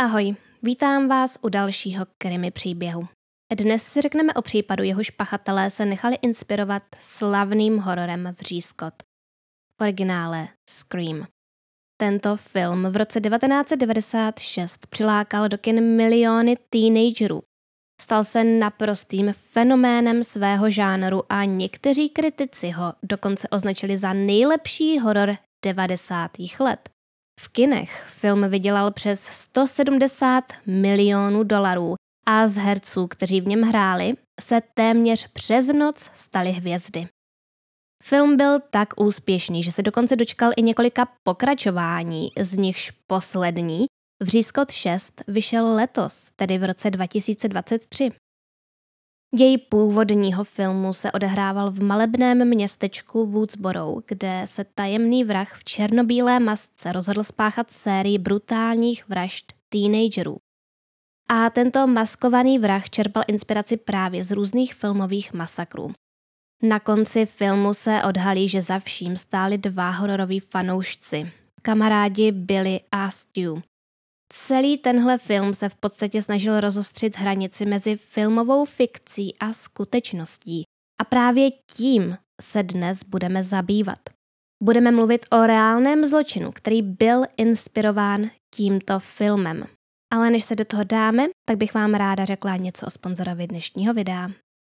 Ahoj, vítám vás u dalšího krimi příběhu. Dnes si řekneme o případu, jehož pachatelé se nechali inspirovat slavným hororem v Řískot. V originále Scream. Tento film v roce 1996 přilákal do kin miliony teenagerů. Stal se naprostým fenoménem svého žánru a někteří kritici ho dokonce označili za nejlepší horor 90. let. V kinech film vydělal přes 170 milionů dolarů a z herců, kteří v něm hráli, se téměř přes noc staly hvězdy. Film byl tak úspěšný, že se dokonce dočkal i několika pokračování, z nichž poslední, Vřískot 6, vyšel letos, tedy v roce 2023. Děj původního filmu se odehrával v malebném městečku Woodsboro, kde se tajemný vrah v černobílé masce rozhodl spáchat sérii brutálních vražd teenagerů. A tento maskovaný vrah čerpal inspiraci právě z různých filmových masakrů. Na konci filmu se odhalí, že za vším stály dva hororoví fanoušci. Kamarádi Billy a Stu, Celý tenhle film se v podstatě snažil rozostřit hranici mezi filmovou fikcí a skutečností. A právě tím se dnes budeme zabývat. Budeme mluvit o reálném zločinu, který byl inspirován tímto filmem. Ale než se do toho dáme, tak bych vám ráda řekla něco o sponzorovi dnešního videa.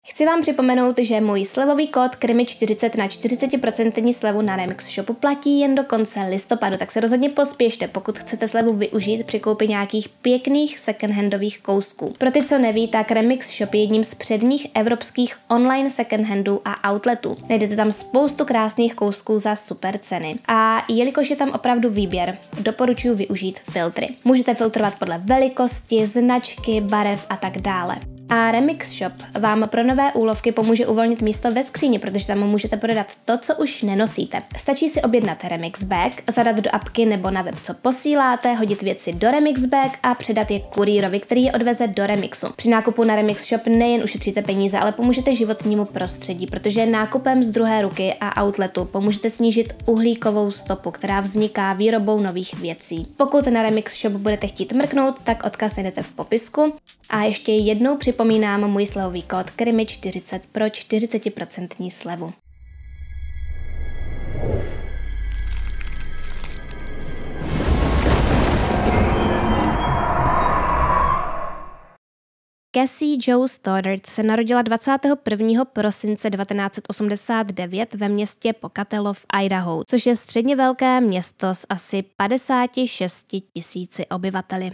Chci vám připomenout, že můj slevový kód KRIMI40 na 40% slevu na Remix Shopu platí jen do konce listopadu, tak se rozhodně pospěšte, pokud chcete slevu využít při koupi nějakých pěkných secondhandových kousků. Pro ty, co neví, tak Remix Shop je jedním z předních evropských online secondhandů a outletů. Najdete tam spoustu krásných kousků za super ceny. A jelikož je tam opravdu výběr, doporučuji využít filtry. Můžete filtrovat podle velikosti, značky, barev a tak dále. A Remix Shop vám pro nové úlovky pomůže uvolnit místo ve skříni, protože tam můžete prodat to, co už nenosíte. Stačí si objednat Remix Bag, zadat do apky nebo na web, co posíláte, hodit věci do Remix Bag a předat je kurýrovi, který je odveze do Remixu. Při nákupu na Remix Shop nejen ušetříte peníze, ale pomůžete životnímu prostředí, protože nákupem z druhé ruky a outletu pomůžete snížit uhlíkovou stopu, která vzniká výrobou nových věcí. Pokud na Remix Shop budete chtít mrknout, tak odkaz najdete v popisku. A ještě jednou připomínám můj slevový kód krimi 40 pro 40% slevu. Cassie Joe Stoddard se narodila 21. prosince 1989 ve městě Pocatello v Idaho, což je středně velké město s asi 56 tisíci obyvateli.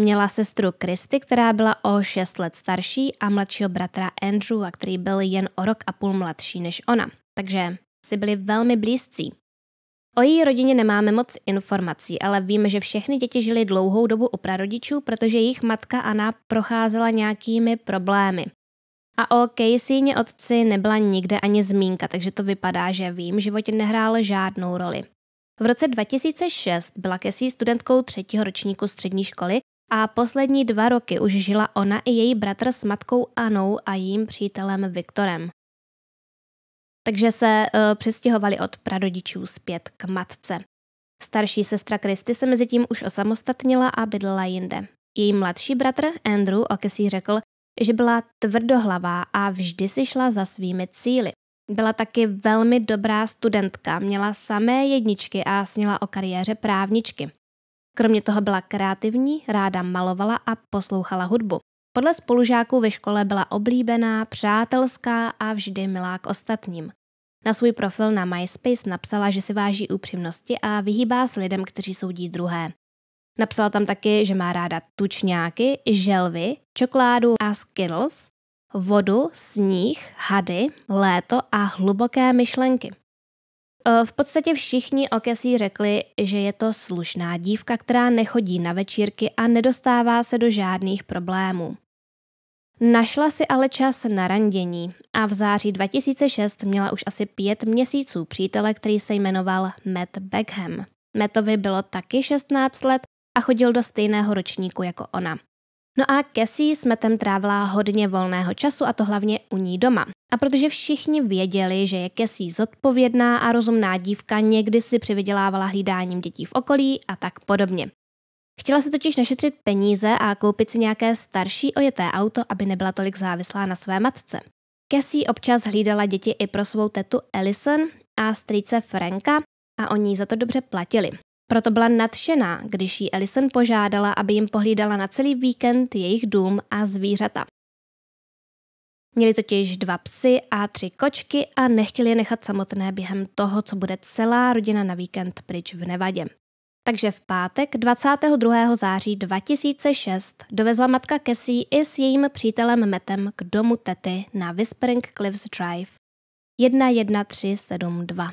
Měla sestru Kristy, která byla o 6 let starší a mladšího bratra Andrewa, který byl jen o rok a půl mladší než ona, takže si byli velmi blízcí. O její rodině nemáme moc informací, ale víme, že všechny děti žily dlouhou dobu u prarodičů, protože jejich matka Anna procházela nějakými problémy. A o Caseyně otci nebyla nikde ani zmínka, takže to vypadá, že v jejím životě nehrál žádnou roli. V roce 2006 byla Casey studentkou třetího ročníku střední školy a poslední dva roky už žila ona i její bratr s matkou Anou a jejím přítelem Viktorem. Takže se uh, přestěhovali od pradodičů zpět k matce. Starší sestra Kristy se mezi tím už osamostatnila a bydlela jinde. Její mladší bratr Andrew o Cassie řekl, že byla tvrdohlavá a vždy si šla za svými cíly. Byla taky velmi dobrá studentka, měla samé jedničky a snila o kariéře právničky. Kromě toho byla kreativní, ráda malovala a poslouchala hudbu. Podle spolužáků ve škole byla oblíbená, přátelská a vždy milá k ostatním. Na svůj profil na MySpace napsala, že si váží upřímnosti a vyhýbá s lidem, kteří soudí druhé. Napsala tam taky, že má ráda tučňáky, želvy, čokoládu a skittles, vodu, sníh, hady, léto a hluboké myšlenky. Eh, v podstatě všichni Cassie řekli, že je to slušná dívka, která nechodí na večírky a nedostává se do žádných problémů. Našla si ale čas na randění a v září 2006 měla už asi pět měsíců přítele, který se jmenoval Matt Beckham. Mattovi bylo taky 16 let a chodil do stejného ročníku jako ona. No a Cassie s Metem trávila hodně volného času a to hlavně u ní doma. A protože všichni věděli, že je Cassie zodpovědná a rozumná dívka, někdy si přivydělávala hlídáním dětí v okolí a tak podobně. Chtěla si totiž našetřit peníze a koupit si nějaké starší ojeté auto, aby nebyla tolik závislá na své matce. Cassie občas hlídala děti i pro svou tetu Ellison a strýce Franka a oni za to dobře platili. Proto byla nadšená, když jí Alison požádala, aby jim pohlídala na celý víkend jejich dům a zvířata. Měli totiž dva psy a tři kočky a nechtěli je nechat samotné během toho, co bude celá rodina na víkend pryč v Nevadě. Takže v pátek 22. září 2006 dovezla matka Cassie i s jejím přítelem Metem k domu tety na Whispering Cliffs Drive 11372.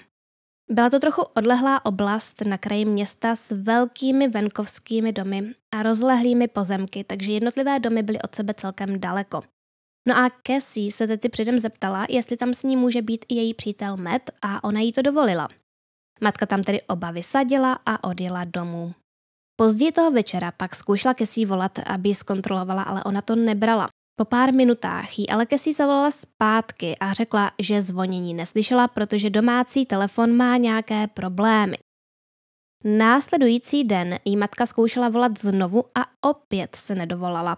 Byla to trochu odlehlá oblast na kraji města s velkými venkovskými domy a rozlehlými pozemky, takže jednotlivé domy byly od sebe celkem daleko. No a Cassie se tedy předem zeptala, jestli tam s ní může být i její přítel Matt a ona jí to dovolila. Matka tam tedy oba vysadila a odjela domů. Později toho večera pak zkoušela Cassie volat, aby ji zkontrolovala, ale ona to nebrala. Po pár minutách jí Alekesi zavolala zpátky a řekla, že zvonění neslyšela, protože domácí telefon má nějaké problémy. Následující den jí matka zkoušela volat znovu a opět se nedovolala.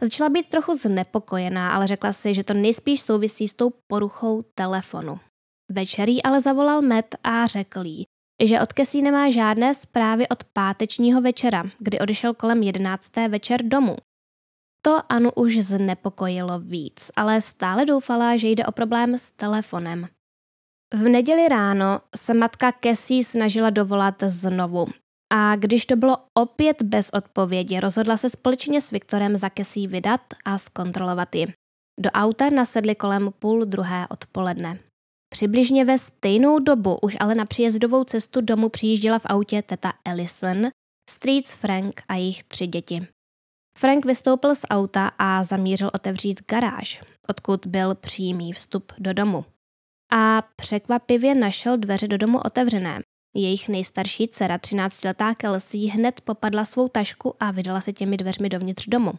Začala být trochu znepokojená, ale řekla si, že to nejspíš souvisí s tou poruchou telefonu. Večer jí ale zavolal Met a řekl jí, že od Kesí nemá žádné zprávy od pátečního večera, kdy odešel kolem jedenácté večer domů. To Anu už znepokojilo víc, ale stále doufala, že jde o problém s telefonem. V neděli ráno se matka Kesí snažila dovolat znovu. A když to bylo opět bez odpovědi, rozhodla se společně s Viktorem za Kesí vydat a zkontrolovat ji. Do auta nasedli kolem půl druhé odpoledne. Přibližně ve stejnou dobu už ale na příjezdovou cestu domů přijížděla v autě teta Ellison, strýc Frank a jejich tři děti. Frank vystoupil z auta a zamířil otevřít garáž, odkud byl přímý vstup do domu. A překvapivě našel dveře do domu otevřené. Jejich nejstarší dcera, 13-letá Kelsey, hned popadla svou tašku a vydala se těmi dveřmi dovnitř domu.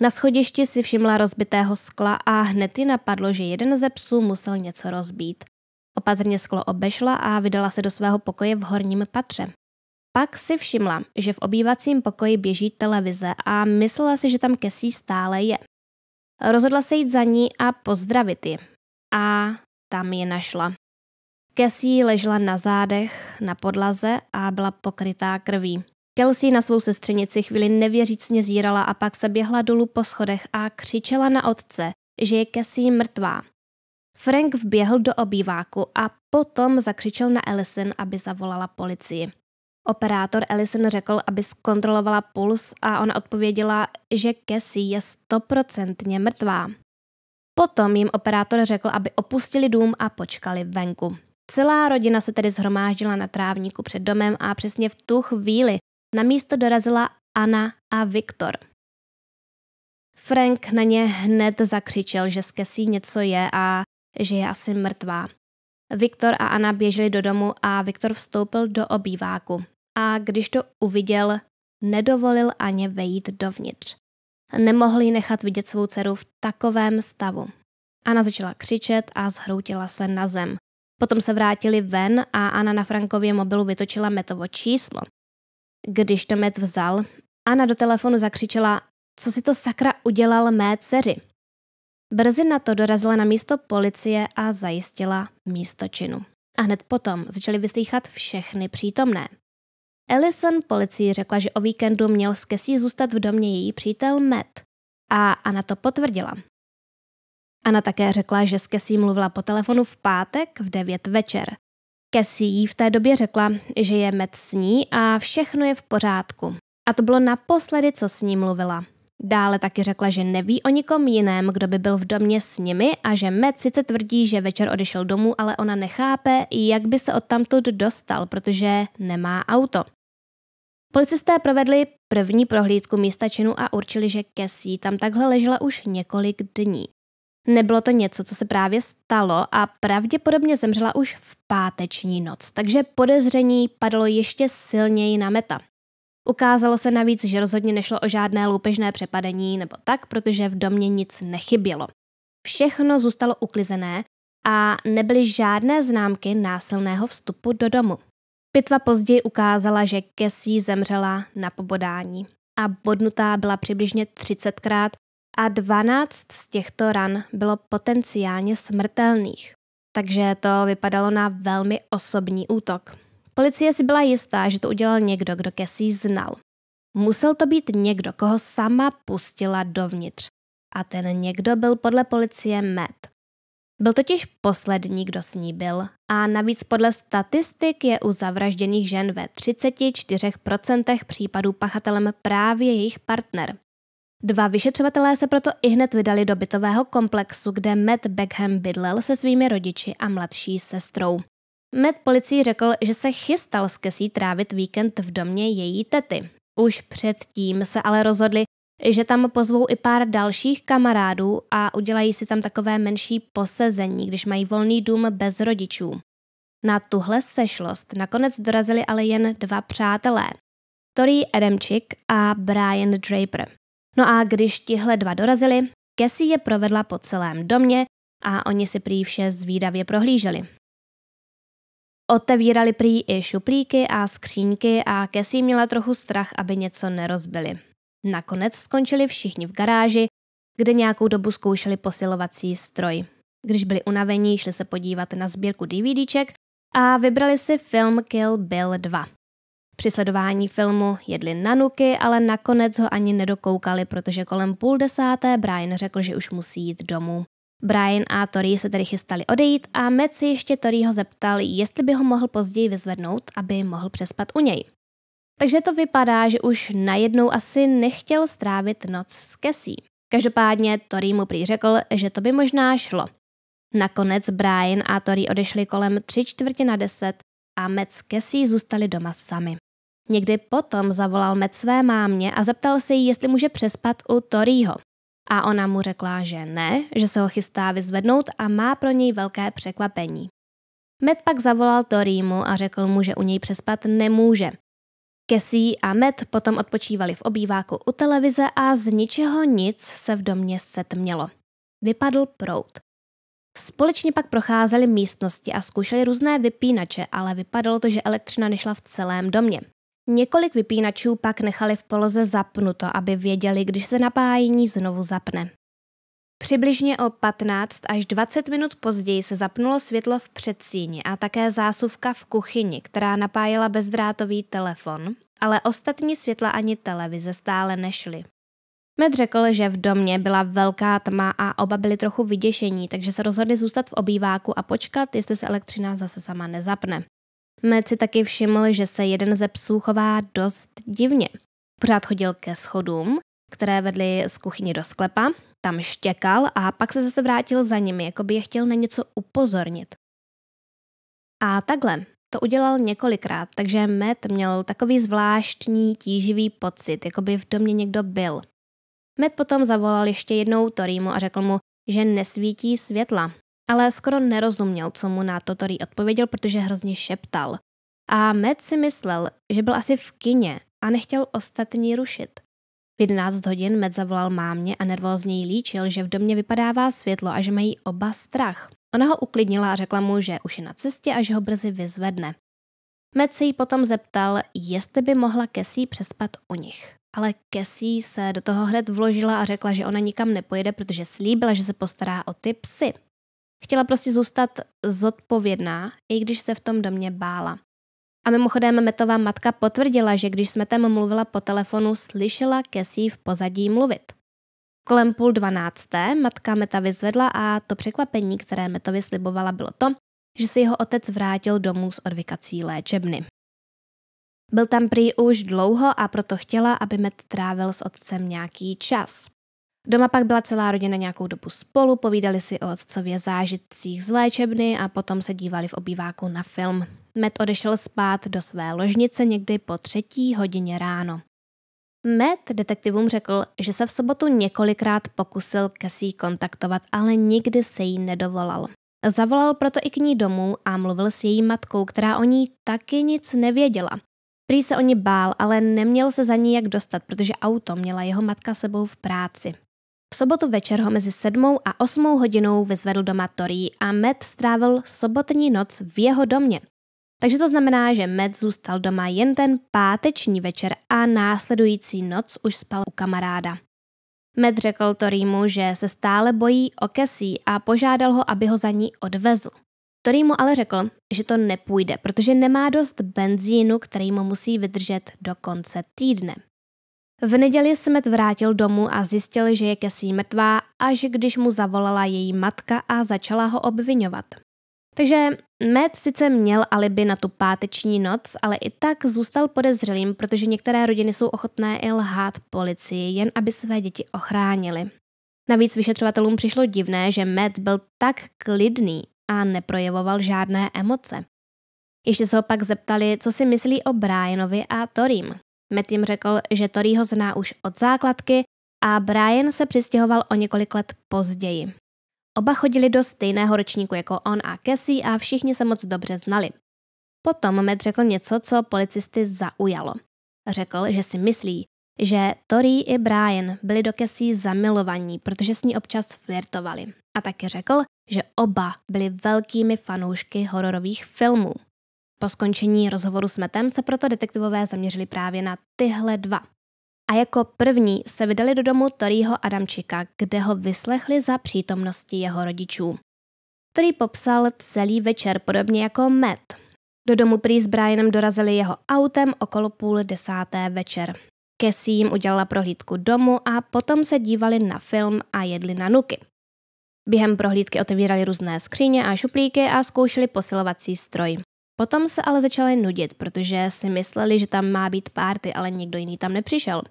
Na schodišti si všimla rozbitého skla a hned ji napadlo, že jeden ze psů musel něco rozbít. Opatrně sklo obešla a vydala se do svého pokoje v horním patře, pak si všimla, že v obývacím pokoji běží televize a myslela si, že tam Kesí stále je. Rozhodla se jít za ní a pozdravit ji. A tam ji našla. Kesí ležela na zádech, na podlaze a byla pokrytá krví. Kelsey na svou sestřenici chvíli nevěřícně zírala a pak se běhla dolů po schodech a křičela na otce, že je Kesí mrtvá. Frank vběhl do obýváku a potom zakřičel na Ellison, aby zavolala policii. Operátor Ellison řekl, aby zkontrolovala puls a ona odpověděla, že Cassie je stoprocentně mrtvá. Potom jim operátor řekl, aby opustili dům a počkali venku. Celá rodina se tedy zhromáždila na trávníku před domem a přesně v tu chvíli na místo dorazila Anna a Viktor. Frank na ně hned zakřičel, že z Cassie něco je a že je asi mrtvá. Viktor a Anna běželi do domu a Viktor vstoupil do obýváku a když to uviděl, nedovolil Aně vejít dovnitř. Nemohl ji nechat vidět svou dceru v takovém stavu. Anna začala křičet a zhroutila se na zem. Potom se vrátili ven a Anna na Frankově mobilu vytočila metovo číslo. Když to met vzal, Anna do telefonu zakřičela, co si to sakra udělal mé dceři. Brzy na to dorazila na místo policie a zajistila místo činu. A hned potom začali vyslýchat všechny přítomné. Ellison policii řekla, že o víkendu měl s Kesí zůstat v domě její přítel Matt a Anna to potvrdila. Anna také řekla, že s Kesí mluvila po telefonu v pátek v 9 večer. Kesí jí v té době řekla, že je Matt s ní a všechno je v pořádku. A to bylo naposledy, co s ní mluvila. Dále taky řekla, že neví o nikom jiném, kdo by byl v domě s nimi a že Matt sice tvrdí, že večer odešel domů, ale ona nechápe, jak by se odtamtud dostal, protože nemá auto. Policisté provedli první prohlídku místa činu a určili, že Kesí tam takhle ležela už několik dní. Nebylo to něco, co se právě stalo a pravděpodobně zemřela už v páteční noc, takže podezření padlo ještě silněji na meta. Ukázalo se navíc, že rozhodně nešlo o žádné loupežné přepadení nebo tak, protože v domě nic nechybělo. Všechno zůstalo uklizené a nebyly žádné známky násilného vstupu do domu. Pitva později ukázala, že Kesí zemřela na pobodání a bodnutá byla přibližně 30krát a 12 z těchto ran bylo potenciálně smrtelných. Takže to vypadalo na velmi osobní útok. Policie si byla jistá, že to udělal někdo, kdo Kesí znal. Musel to být někdo, koho sama pustila dovnitř. A ten někdo byl podle policie Matt. Byl totiž poslední, kdo s ní byl a navíc podle statistik je u zavražděných žen ve 34% případů pachatelem právě jejich partner. Dva vyšetřovatelé se proto i hned vydali do bytového komplexu, kde Matt Beckham bydlel se svými rodiči a mladší sestrou. Matt policii řekl, že se chystal s Kesí trávit víkend v domě její tety. Už předtím se ale rozhodli, že tam pozvou i pár dalších kamarádů a udělají si tam takové menší posezení, když mají volný dům bez rodičů. Na tuhle sešlost nakonec dorazili ale jen dva přátelé. Tori Adamčik a Brian Draper. No a když tihle dva dorazili, Cassie je provedla po celém domě a oni si prý vše zvídavě prohlíželi. Otevírali prý i šuplíky a skřínky a Cassie měla trochu strach, aby něco nerozbili. Nakonec skončili všichni v garáži, kde nějakou dobu zkoušeli posilovací stroj. Když byli unavení, šli se podívat na sbírku DVDček a vybrali si film Kill Bill 2. Při sledování filmu jedli nanuky, ale nakonec ho ani nedokoukali, protože kolem půl desáté Brian řekl, že už musí jít domů. Brian a Tori se tedy chystali odejít a Matt si ještě Tori ho zeptal, jestli by ho mohl později vyzvednout, aby mohl přespat u něj. Takže to vypadá, že už najednou asi nechtěl strávit noc s Kesí. Každopádně Tori mu prý řekl, že to by možná šlo. Nakonec Brian a Tori odešli kolem tři čtvrtě na deset a Matt s Cassie zůstali doma sami. Někdy potom zavolal Matt své mámě a zeptal se jí, jestli může přespat u Toriho. A ona mu řekla, že ne, že se ho chystá vyzvednout a má pro něj velké překvapení. Matt pak zavolal Torímu a řekl mu, že u něj přespat nemůže, Kesí a Matt potom odpočívali v obýváku u televize a z ničeho nic se v domě setmělo. Vypadl prout. Společně pak procházeli místnosti a zkoušeli různé vypínače, ale vypadalo to, že elektřina nešla v celém domě. Několik vypínačů pak nechali v poloze zapnuto, aby věděli, když se napájení znovu zapne. Přibližně o 15 až 20 minut později se zapnulo světlo v předsíni a také zásuvka v kuchyni, která napájela bezdrátový telefon, ale ostatní světla ani televize stále nešly. Med řekl, že v domě byla velká tma a oba byli trochu vyděšení, takže se rozhodli zůstat v obýváku a počkat, jestli se elektřina zase sama nezapne. Med si taky všiml, že se jeden ze psů chová dost divně. Pořád chodil ke schodům, které vedly z kuchyni do sklepa tam štěkal a pak se zase vrátil za nimi, jako by je chtěl na něco upozornit. A takhle to udělal několikrát, takže Matt měl takový zvláštní tíživý pocit, jako by v domě někdo byl. Matt potom zavolal ještě jednou Torímu a řekl mu, že nesvítí světla, ale skoro nerozuměl, co mu na to Torý odpověděl, protože hrozně šeptal. A Matt si myslel, že byl asi v kině a nechtěl ostatní rušit. V 11 hodin Med zavolal mámě a nervózně jí líčil, že v domě vypadává světlo a že mají oba strach. Ona ho uklidnila a řekla mu, že už je na cestě a že ho brzy vyzvedne. Med se jí potom zeptal, jestli by mohla Kesí přespat u nich. Ale Kesí se do toho hned vložila a řekla, že ona nikam nepojede, protože slíbila, že se postará o ty psy. Chtěla prostě zůstat zodpovědná, i když se v tom domě bála. A mimochodem Metová matka potvrdila, že když jsme tam mluvila po telefonu, slyšela Kesí v pozadí mluvit. Kolem půl dvanácté matka Meta vyzvedla a to překvapení, které Metovi slibovala, bylo to, že si jeho otec vrátil domů z odvykací léčebny. Byl tam prý už dlouho a proto chtěla, aby Met trávil s otcem nějaký čas. Doma pak byla celá rodina nějakou dobu spolu, povídali si o otcově zážitcích z léčebny a potom se dívali v obýváku na film. Met odešel spát do své ložnice někdy po třetí hodině ráno. Met detektivům řekl, že se v sobotu několikrát pokusil Cassie kontaktovat, ale nikdy se jí nedovolal. Zavolal proto i k ní domů a mluvil s její matkou, která o ní taky nic nevěděla. Prý se o ní bál, ale neměl se za ní jak dostat, protože auto měla jeho matka sebou v práci. V sobotu večer ho mezi sedmou a osmou hodinou vyzvedl doma Tori a Met strávil sobotní noc v jeho domě. Takže to znamená, že Matt zůstal doma jen ten páteční večer a následující noc už spal u kamaráda. Matt řekl Torímu, že se stále bojí o Cassie a požádal ho, aby ho za ní odvezl. Torimu ale řekl, že to nepůjde, protože nemá dost benzínu, který mu musí vydržet do konce týdne. V neděli se Matt vrátil domů a zjistil, že je Cassie mrtvá, až když mu zavolala její matka a začala ho obvinovat. Takže Matt sice měl alibi na tu páteční noc, ale i tak zůstal podezřelým, protože některé rodiny jsou ochotné i lhát policii, jen aby své děti ochránili. Navíc vyšetřovatelům přišlo divné, že Matt byl tak klidný a neprojevoval žádné emoce. Ještě se ho pak zeptali, co si myslí o Brianovi a Torim. Matt jim řekl, že Tory ho zná už od základky a Brian se přistěhoval o několik let později. Oba chodili do stejného ročníku jako on a Cassie a všichni se moc dobře znali. Potom Matt řekl něco, co policisty zaujalo. Řekl, že si myslí, že Tori i Brian byli do Kesí zamilovaní, protože s ní občas flirtovali. A taky řekl, že oba byli velkými fanoušky hororových filmů. Po skončení rozhovoru s Metem se proto detektivové zaměřili právě na tyhle dva a jako první se vydali do domu Torího Adamčika, kde ho vyslechli za přítomnosti jeho rodičů. Tory popsal celý večer podobně jako Matt. Do domu prý s Brianem dorazili jeho autem okolo půl desáté večer. Cassie jim udělala prohlídku domu a potom se dívali na film a jedli na nuky. Během prohlídky otevírali různé skříně a šuplíky a zkoušeli posilovací stroj. Potom se ale začali nudit, protože si mysleli, že tam má být párty, ale nikdo jiný tam nepřišel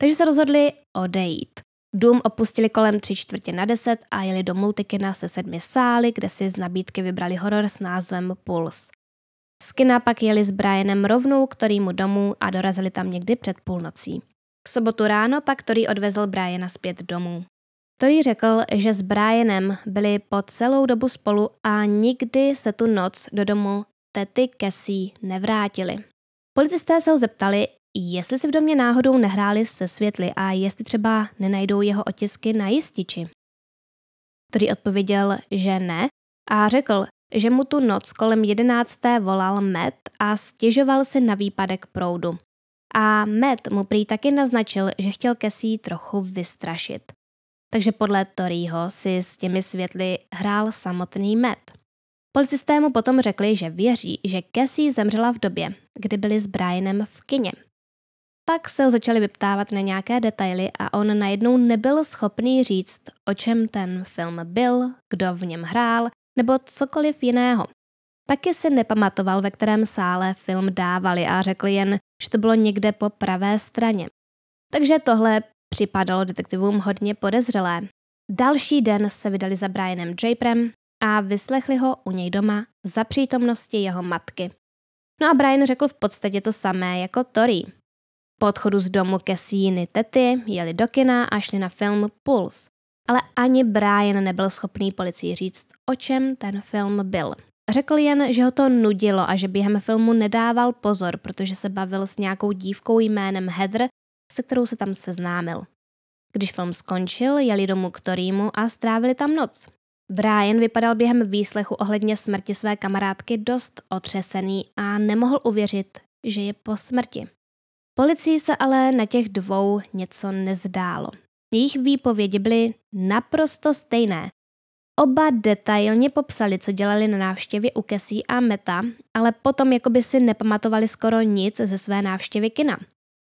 takže se rozhodli odejít. Dům opustili kolem tři čtvrtě na deset a jeli do multikina se sedmi sály, kde si z nabídky vybrali horor s názvem Puls. Z kina pak jeli s Brianem rovnou k Torýmu domů a dorazili tam někdy před půlnocí. V sobotu ráno pak Tory odvezl Briana zpět domů. Tory řekl, že s Brianem byli po celou dobu spolu a nikdy se tu noc do domu tety Cassie nevrátili. Policisté se ho zeptali, Jestli si v domě náhodou nehráli se světly a jestli třeba nenajdou jeho otisky na jističi. Který odpověděl, že ne a řekl, že mu tu noc kolem jedenácté volal Met a stěžoval si na výpadek proudu. A Met mu prý taky naznačil, že chtěl Kesí trochu vystrašit. Takže podle Toryho si s těmi světly hrál samotný Met. Policisté mu potom řekli, že věří, že Kesí zemřela v době, kdy byli s Brianem v kině pak se ho začali vyptávat na nějaké detaily a on najednou nebyl schopný říct, o čem ten film byl, kdo v něm hrál nebo cokoliv jiného. Taky si nepamatoval, ve kterém sále film dávali a řekl jen, že to bylo někde po pravé straně. Takže tohle připadalo detektivům hodně podezřelé. Další den se vydali za Brianem Draperem a vyslechli ho u něj doma za přítomnosti jeho matky. No a Brian řekl v podstatě to samé jako Tori. Po odchodu z domu ke síny tety jeli do kina a šli na film Puls. Ale ani Brian nebyl schopný policii říct, o čem ten film byl. Řekl jen, že ho to nudilo a že během filmu nedával pozor, protože se bavil s nějakou dívkou jménem Heather, se kterou se tam seznámil. Když film skončil, jeli domů k Torímu a strávili tam noc. Brian vypadal během výslechu ohledně smrti své kamarádky dost otřesený a nemohl uvěřit, že je po smrti. Policii se ale na těch dvou něco nezdálo. Jejich výpovědi byly naprosto stejné. Oba detailně popsali, co dělali na návštěvě u Kesí a Meta, ale potom jakoby si nepamatovali skoro nic ze své návštěvy kina.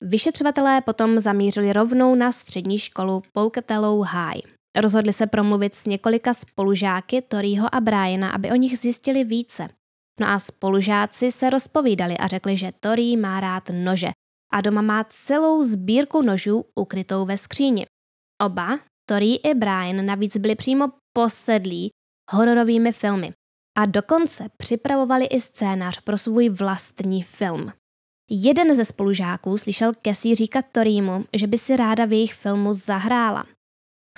Vyšetřovatelé potom zamířili rovnou na střední školu Pouketelou High. Rozhodli se promluvit s několika spolužáky Toryho a Briana, aby o nich zjistili více. No a spolužáci se rozpovídali a řekli, že Tory má rád nože a doma má celou sbírku nožů ukrytou ve skříni. Oba, Tori i Brian, navíc byli přímo posedlí hororovými filmy a dokonce připravovali i scénář pro svůj vlastní film. Jeden ze spolužáků slyšel Cassie říkat Torimu, že by si ráda v jejich filmu zahrála.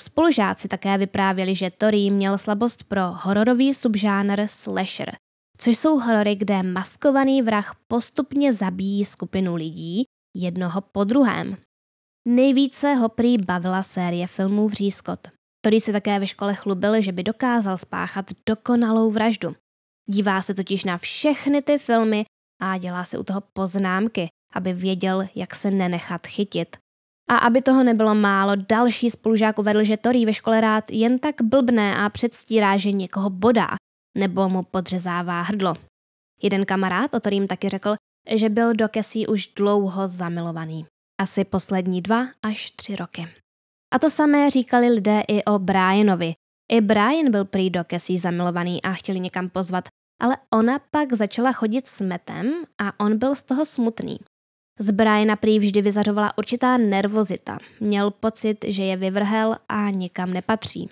Spolužáci také vyprávěli, že Tori měl slabost pro hororový subžánr slasher, což jsou horory, kde maskovaný vrah postupně zabíjí skupinu lidí jednoho po druhém. Nejvíce ho prý bavila série filmů Vřískot. Tory se také ve škole chlubil, že by dokázal spáchat dokonalou vraždu. Dívá se totiž na všechny ty filmy a dělá se u toho poznámky, aby věděl, jak se nenechat chytit. A aby toho nebylo málo, další spolužák uvedl, že Tory ve škole rád jen tak blbne a předstírá, že někoho bodá, nebo mu podřezává hrdlo. Jeden kamarád o Torím taky řekl, že byl do Kesí už dlouho zamilovaný. Asi poslední dva až tři roky. A to samé říkali lidé i o Brianovi. I Brian byl prý do Kesí zamilovaný a chtěli někam pozvat, ale ona pak začala chodit s metem a on byl z toho smutný. Z Briana prý vždy vyzařovala určitá nervozita. Měl pocit, že je vyvrhel a nikam nepatří.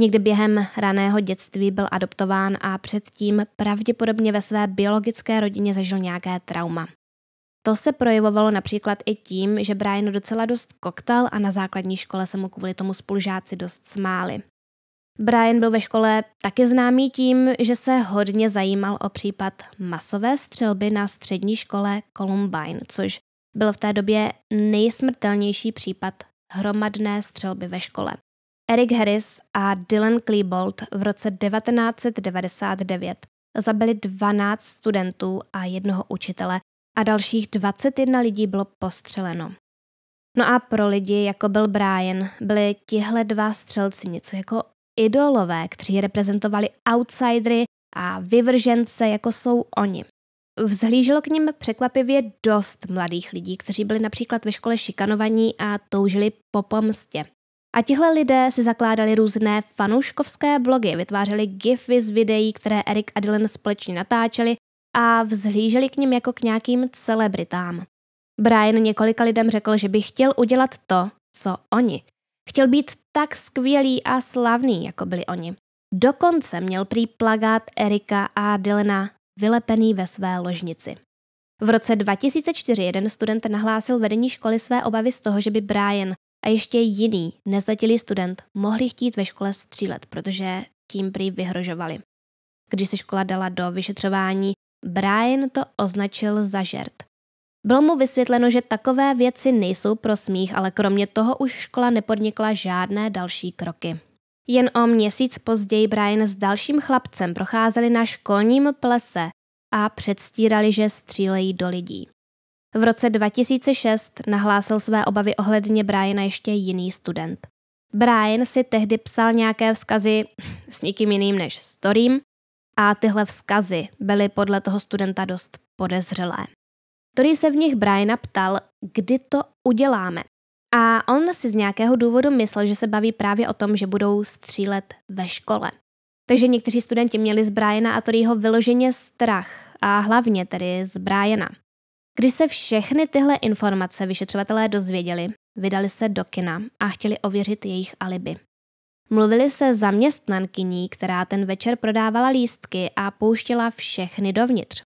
Někdy během raného dětství byl adoptován a předtím pravděpodobně ve své biologické rodině zažil nějaké trauma. To se projevovalo například i tím, že Brian docela dost koktal a na základní škole se mu kvůli tomu spolužáci dost smáli. Brian byl ve škole taky známý tím, že se hodně zajímal o případ masové střelby na střední škole Columbine, což byl v té době nejsmrtelnější případ hromadné střelby ve škole. Eric Harris a Dylan Klebold v roce 1999 zabili 12 studentů a jednoho učitele a dalších 21 lidí bylo postřeleno. No a pro lidi, jako byl Brian, byli tihle dva střelci něco jako idolové, kteří reprezentovali outsidery a vyvržence, jako jsou oni. Vzhlíželo k ním překvapivě dost mladých lidí, kteří byli například ve škole šikanovaní a toužili po pomstě. A tihle lidé si zakládali různé fanouškovské blogy, vytvářeli gify z videí, které Eric a Dylan společně natáčeli a vzhlíželi k ním jako k nějakým celebritám. Brian několika lidem řekl, že by chtěl udělat to, co oni. Chtěl být tak skvělý a slavný, jako byli oni. Dokonce měl prý plagát Erika a Dylana vylepený ve své ložnici. V roce 2004 jeden student nahlásil vedení školy své obavy z toho, že by Brian a ještě jiný, nezletilý student, mohli chtít ve škole střílet, protože tím prý vyhrožovali. Když se škola dala do vyšetřování, Brian to označil za žert. Bylo mu vysvětleno, že takové věci nejsou pro smích, ale kromě toho už škola nepodnikla žádné další kroky. Jen o měsíc později Brian s dalším chlapcem procházeli na školním plese a předstírali, že střílejí do lidí. V roce 2006 nahlásil své obavy ohledně Briana ještě jiný student. Brian si tehdy psal nějaké vzkazy s nikým jiným než s Torím a tyhle vzkazy byly podle toho studenta dost podezřelé. Tory se v nich Briana ptal, kdy to uděláme. A on si z nějakého důvodu myslel, že se baví právě o tom, že budou střílet ve škole. Takže někteří studenti měli z Briana a Toryho vyloženě strach a hlavně tedy z Briana. Když se všechny tyhle informace vyšetřovatelé dozvěděli, vydali se do kina a chtěli ověřit jejich alibi. Mluvili se zaměstnankyní, která ten večer prodávala lístky a pouštěla všechny dovnitř.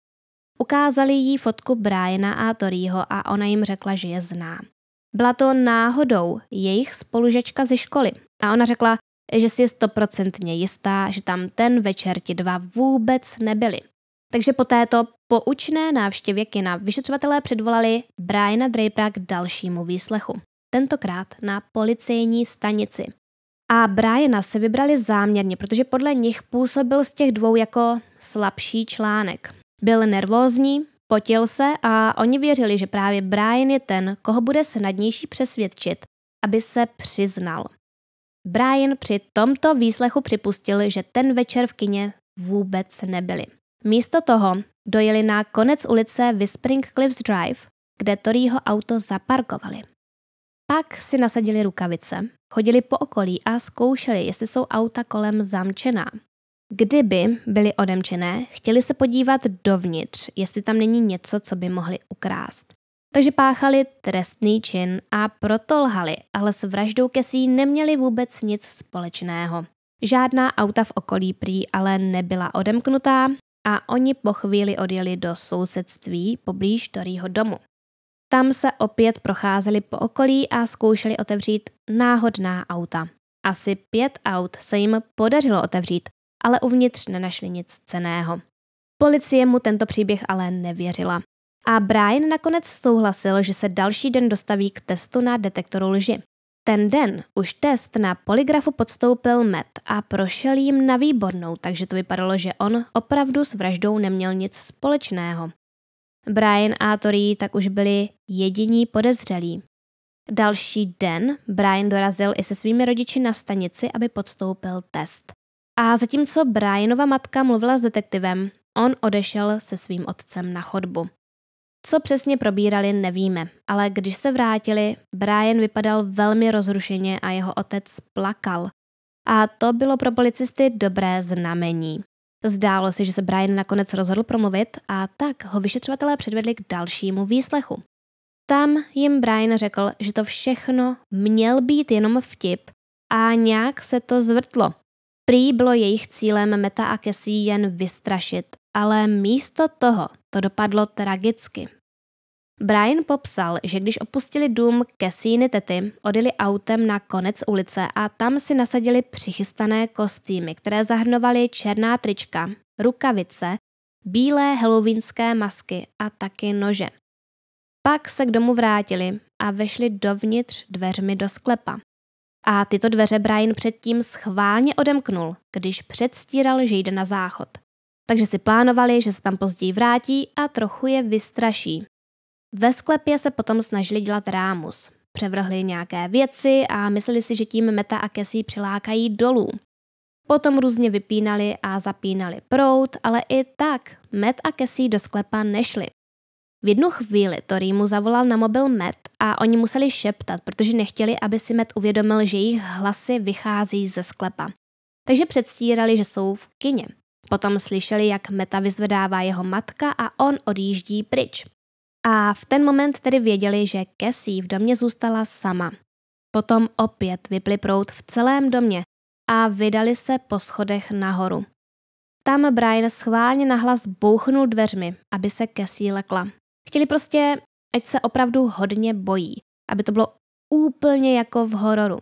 Ukázali jí fotku Briana a Torího a ona jim řekla, že je zná. Byla to náhodou jejich spolužečka ze školy a ona řekla, že si je stoprocentně jistá, že tam ten večer ti dva vůbec nebyli takže po této poučné návštěvě kina vyšetřovatelé předvolali Briana Drapera k dalšímu výslechu. Tentokrát na policejní stanici. A Briana se vybrali záměrně, protože podle nich působil z těch dvou jako slabší článek. Byl nervózní, potil se a oni věřili, že právě Brian je ten, koho bude snadnější přesvědčit, aby se přiznal. Brian při tomto výslechu připustil, že ten večer v kině vůbec nebyli. Místo toho dojeli na konec ulice Whispering Cliffs Drive, kde Toryho auto zaparkovali. Pak si nasadili rukavice, chodili po okolí a zkoušeli, jestli jsou auta kolem zamčená. Kdyby byly odemčené, chtěli se podívat dovnitř, jestli tam není něco, co by mohli ukrást. Takže páchali trestný čin a proto lhali, ale s vraždou Kesí neměli vůbec nic společného. Žádná auta v okolí prý ale nebyla odemknutá a oni po chvíli odjeli do sousedství poblíž Dorýho domu. Tam se opět procházeli po okolí a zkoušeli otevřít náhodná auta. Asi pět aut se jim podařilo otevřít, ale uvnitř nenašli nic ceného. Policie mu tento příběh ale nevěřila. A Brian nakonec souhlasil, že se další den dostaví k testu na detektoru lži. Ten den už test na poligrafu podstoupil Met a prošel jim na výbornou, takže to vypadalo, že on opravdu s vraždou neměl nic společného. Brian a Tori tak už byli jediní podezřelí. Další den Brian dorazil i se svými rodiči na stanici, aby podstoupil test. A zatímco Brianova matka mluvila s detektivem, on odešel se svým otcem na chodbu. Co přesně probírali, nevíme, ale když se vrátili, Brian vypadal velmi rozrušeně a jeho otec plakal. A to bylo pro policisty dobré znamení. Zdálo se, že se Brian nakonec rozhodl promluvit a tak ho vyšetřovatelé předvedli k dalšímu výslechu. Tam jim Brian řekl, že to všechno měl být jenom vtip a nějak se to zvrtlo. Prý bylo jejich cílem Meta a Cassie jen vystrašit, ale místo toho to dopadlo tragicky. Brian popsal, že když opustili dům Cassini tety, odjeli autem na konec ulice a tam si nasadili přichystané kostýmy, které zahrnovaly černá trička, rukavice, bílé helovínské masky a taky nože. Pak se k domu vrátili a vešli dovnitř dveřmi do sklepa. A tyto dveře Brian předtím schválně odemknul, když předstíral, že jde na záchod takže si plánovali, že se tam později vrátí a trochu je vystraší. Ve sklepě se potom snažili dělat rámus. Převrhli nějaké věci a mysleli si, že tím Meta a Cassie přilákají dolů. Potom různě vypínali a zapínali prout, ale i tak Met a Cassie do sklepa nešli. V jednu chvíli Tori mu zavolal na mobil Met a oni museli šeptat, protože nechtěli, aby si Met uvědomil, že jejich hlasy vychází ze sklepa. Takže předstírali, že jsou v kině. Potom slyšeli, jak Meta vyzvedává jeho matka a on odjíždí pryč. A v ten moment tedy věděli, že Cassie v domě zůstala sama. Potom opět vypli prout v celém domě a vydali se po schodech nahoru. Tam Brian schválně nahlas bouchnul dveřmi, aby se Cassie lekla. Chtěli prostě, ať se opravdu hodně bojí, aby to bylo úplně jako v hororu.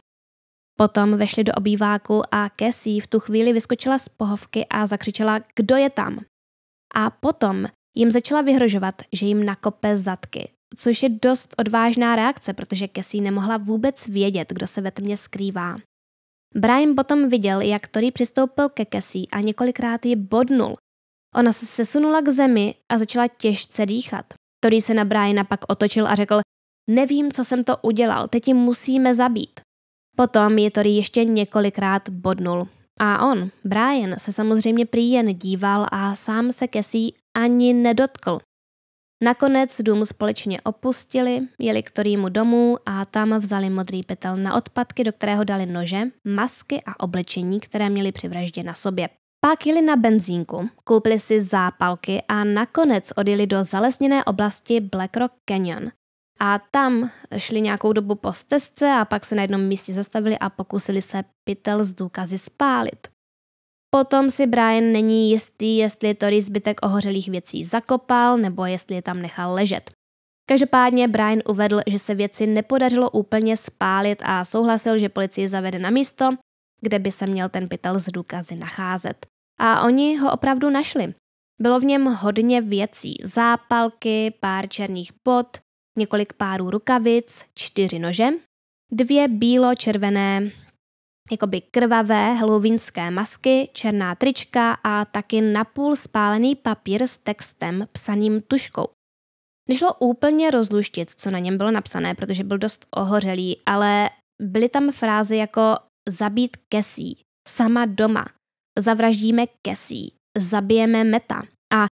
Potom vešli do obýváku a Cassie v tu chvíli vyskočila z pohovky a zakřičela, kdo je tam. A potom jim začala vyhrožovat, že jim nakope zadky, což je dost odvážná reakce, protože Cassie nemohla vůbec vědět, kdo se ve tmě skrývá. Brian potom viděl, jak Tori přistoupil ke Cassie a několikrát ji bodnul. Ona se sesunula k zemi a začala těžce dýchat. Tori se na Briana pak otočil a řekl, nevím, co jsem to udělal, teď ji musíme zabít. Potom je Tori ještě několikrát bodnul. A on, Brian, se samozřejmě prý jen díval a sám se Kesí ani nedotkl. Nakonec dům společně opustili, jeli k Torímu domů a tam vzali modrý pytel na odpadky, do kterého dali nože, masky a oblečení, které měli při vraždě na sobě. Pak jeli na benzínku, koupili si zápalky a nakonec odjeli do zalesněné oblasti Black Rock Canyon, a tam šli nějakou dobu po stezce a pak se na jednom místě zastavili a pokusili se pytel z důkazy spálit. Potom si Brian není jistý, jestli Tory zbytek ohořelých věcí zakopal nebo jestli je tam nechal ležet. Každopádně Brian uvedl, že se věci nepodařilo úplně spálit a souhlasil, že policii zavede na místo, kde by se měl ten pytel z důkazy nacházet. A oni ho opravdu našli. Bylo v něm hodně věcí, zápalky, pár černých bod, několik párů rukavic, čtyři nože, dvě bílo-červené, jakoby krvavé halloweenské masky, černá trička a taky napůl spálený papír s textem psaným tuškou. Nešlo úplně rozluštit, co na něm bylo napsané, protože byl dost ohořelý, ale byly tam frázy jako zabít Kesí, sama doma, zavraždíme Kesí, zabijeme Meta a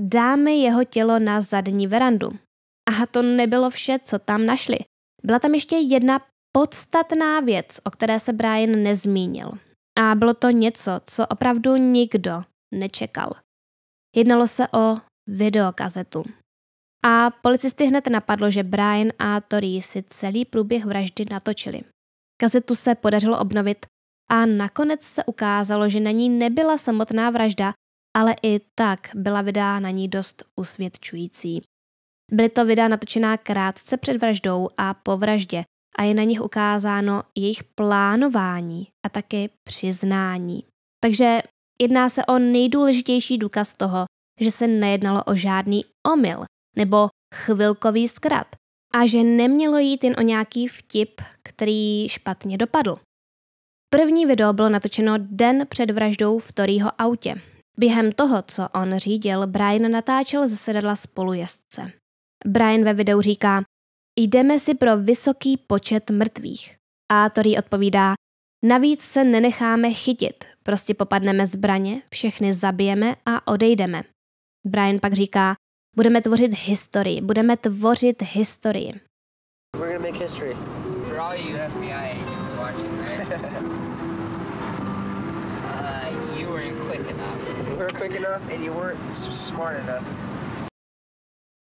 dáme jeho tělo na zadní verandu. A to nebylo vše, co tam našli. Byla tam ještě jedna podstatná věc, o které se Brian nezmínil. A bylo to něco, co opravdu nikdo nečekal. Jednalo se o videokazetu. A policisty hned napadlo, že Brian a Tori si celý průběh vraždy natočili. Kazetu se podařilo obnovit a nakonec se ukázalo, že na ní nebyla samotná vražda, ale i tak byla videa na ní dost usvědčující. Byly to videa natočená krátce před vraždou a po vraždě a je na nich ukázáno jejich plánování a také přiznání. Takže jedná se o nejdůležitější důkaz toho, že se nejednalo o žádný omyl nebo chvilkový zkrat a že nemělo jít jen o nějaký vtip, který špatně dopadl. První video bylo natočeno den před vraždou v Toryho autě. Během toho, co on řídil, Brian natáčel ze sedadla spolujezdce. Brian ve videu říká, jdeme si pro vysoký počet mrtvých. A Tori odpovídá, navíc se nenecháme chytit, prostě popadneme zbraně, všechny zabijeme a odejdeme. Brian pak říká, budeme tvořit historii, budeme tvořit historii. We're gonna make history. For all you FBI agents watching this, uh, you weren't quick enough. You weren't quick enough and you weren't smart enough.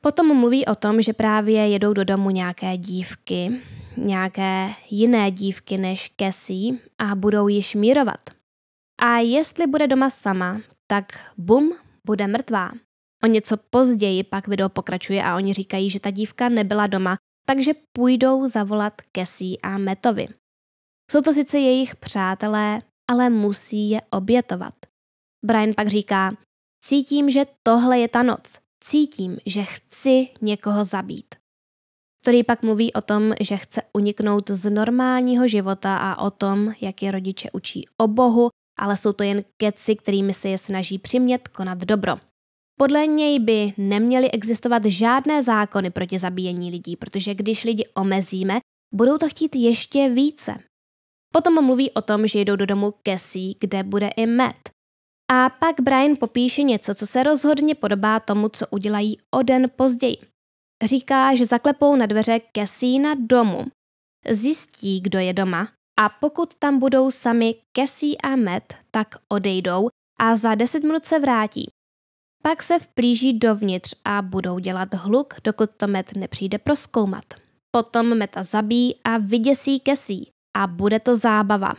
Potom mluví o tom, že právě jedou do domu nějaké dívky, nějaké jiné dívky než Cassie a budou již mírovat. A jestli bude doma sama, tak bum, bude mrtvá. O něco později pak video pokračuje a oni říkají, že ta dívka nebyla doma, takže půjdou zavolat Cassie a Metovi. Jsou to sice jejich přátelé, ale musí je obětovat. Brian pak říká, cítím, že tohle je ta noc cítím, že chci někoho zabít. Který pak mluví o tom, že chce uniknout z normálního života a o tom, jak je rodiče učí o Bohu, ale jsou to jen keci, kterými se je snaží přimět konat dobro. Podle něj by neměly existovat žádné zákony proti zabíjení lidí, protože když lidi omezíme, budou to chtít ještě více. Potom mluví o tom, že jdou do domu Kesí, kde bude i med. A pak Brian popíše něco, co se rozhodně podobá tomu, co udělají o den později. Říká, že zaklepou na dveře Cassina domu. Zjistí, kdo je doma a pokud tam budou sami Cassie a Matt, tak odejdou a za 10 minut se vrátí. Pak se vplíží dovnitř a budou dělat hluk, dokud to Matt nepřijde proskoumat. Potom Meta zabíjí a vyděsí Cassie a bude to zábava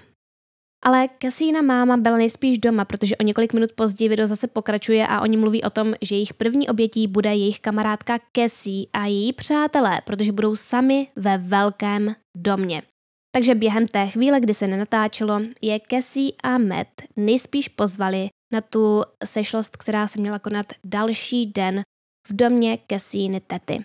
ale Kasína máma byla nejspíš doma, protože o několik minut později video zase pokračuje a oni mluví o tom, že jejich první obětí bude jejich kamarádka Cassie a její přátelé, protože budou sami ve velkém domě. Takže během té chvíle, kdy se nenatáčelo, je Cassie a Matt nejspíš pozvali na tu sešlost, která se měla konat další den v domě Cassíny tety.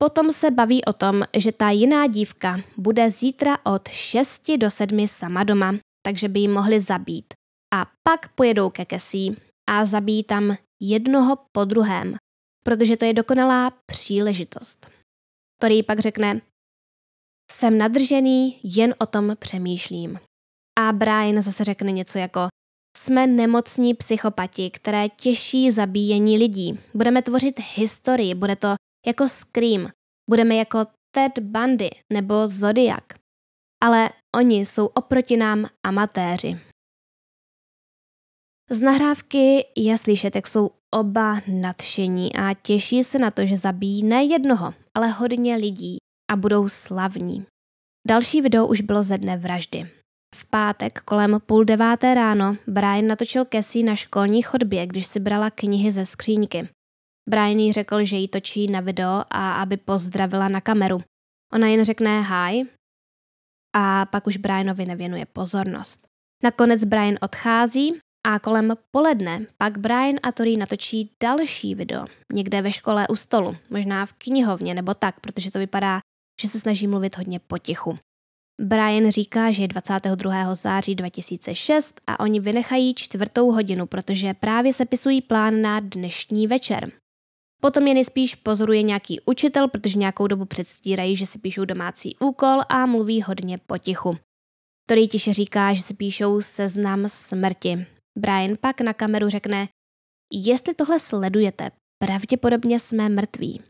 Potom se baví o tom, že ta jiná dívka bude zítra od 6 do 7 sama doma takže by ji mohli zabít. A pak pojedou ke Kesí a zabijí tam jednoho po druhém, protože to je dokonalá příležitost. Tori pak řekne, jsem nadržený, jen o tom přemýšlím. A Brian zase řekne něco jako, jsme nemocní psychopati, které těší zabíjení lidí. Budeme tvořit historii, bude to jako Scream, budeme jako Ted Bundy nebo Zodiac ale oni jsou oproti nám amatéři. Z nahrávky je slyšet, jak jsou oba nadšení a těší se na to, že zabijí ne jednoho, ale hodně lidí a budou slavní. Další video už bylo ze dne vraždy. V pátek kolem půl deváté ráno Brian natočil Cassie na školní chodbě, když si brala knihy ze skříňky. Brian jí řekl, že ji točí na video a aby pozdravila na kameru. Ona jen řekne hi a pak už Brianovi nevěnuje pozornost. Nakonec Brian odchází a kolem poledne pak Brian a Tori natočí další video, někde ve škole u stolu, možná v knihovně nebo tak, protože to vypadá, že se snaží mluvit hodně potichu. Brian říká, že je 22. září 2006 a oni vynechají čtvrtou hodinu, protože právě sepisují plán na dnešní večer. Potom je nejspíš pozoruje nějaký učitel, protože nějakou dobu předstírají, že si píšou domácí úkol a mluví hodně potichu. Tori tiše říká, že si píšou seznam smrti. Brian pak na kameru řekne, jestli tohle sledujete, pravděpodobně jsme mrtví.